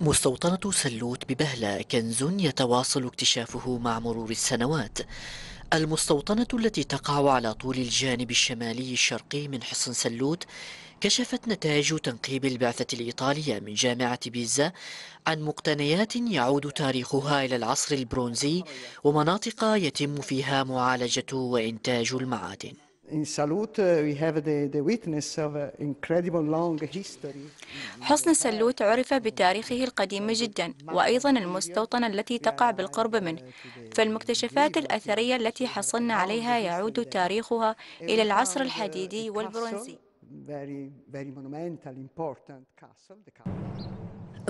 مستوطنة سلوت ببهلة كنز يتواصل اكتشافه مع مرور السنوات المستوطنة التي تقع على طول الجانب الشمالي الشرقي من حصن سلوت كشفت نتائج تنقيب البعثة الإيطالية من جامعة بيزا عن مقتنيات يعود تاريخها إلى العصر البرونزي ومناطق يتم فيها معالجة وإنتاج المعادن In Salute, uh, we have the, the witness of an uh, incredible long history. حصن سلوت عرف بتاريخه القديم جدا وأيضا المستوطنة التي تقع بالقرب منه فالمكتشفات الأثرية التي حصلنا عليها يعود تاريخها إلى العصر الحديدي والبرونزي. Very, very monumental, important castle, the castle.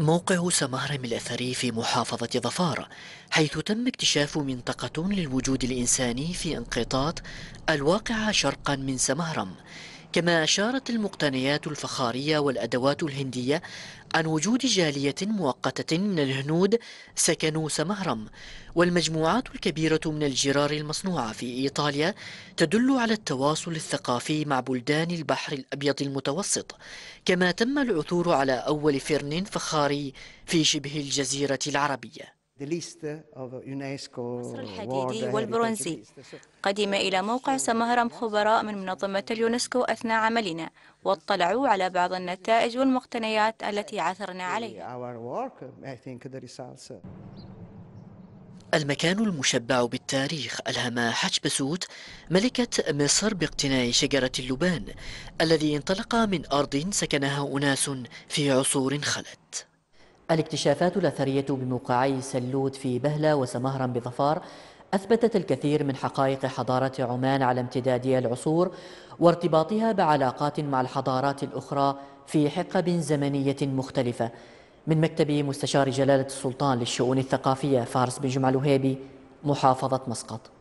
موقع سمهرم الأثري في محافظة ظفار حيث تم اكتشاف منطقة للوجود الإنساني في انقطاط الواقعة شرقا من سمهرم كما أشارت المقتنيات الفخارية والأدوات الهندية عن وجود جالية مؤقتة من الهنود سكنوا سمهرم والمجموعات الكبيرة من الجرار المصنوعة في إيطاليا تدل على التواصل الثقافي مع بلدان البحر الأبيض المتوسط كما تم العثور على أول فرن فخاري في شبه الجزيرة العربية مصر الحديدي والبرونزي قدم إلى موقع سمهرم خبراء من منظمة اليونسكو أثناء عملنا واطلعوا على بعض النتائج والمقتنيات التي عثرنا عليها المكان المشبع بالتاريخ ألهم سوت ملكة مصر باقتناء شجرة اللبان الذي انطلق من أرض سكنها أناس في عصور خلت الاكتشافات الأثرية بموقعي سلود في بهلة وسمهرا بظفار أثبتت الكثير من حقائق حضارة عمان على امتداد العصور وارتباطها بعلاقات مع الحضارات الأخرى في حقب زمنية مختلفة من مكتب مستشار جلالة السلطان للشؤون الثقافية فارس بن جمعة الوهيبي محافظة مسقط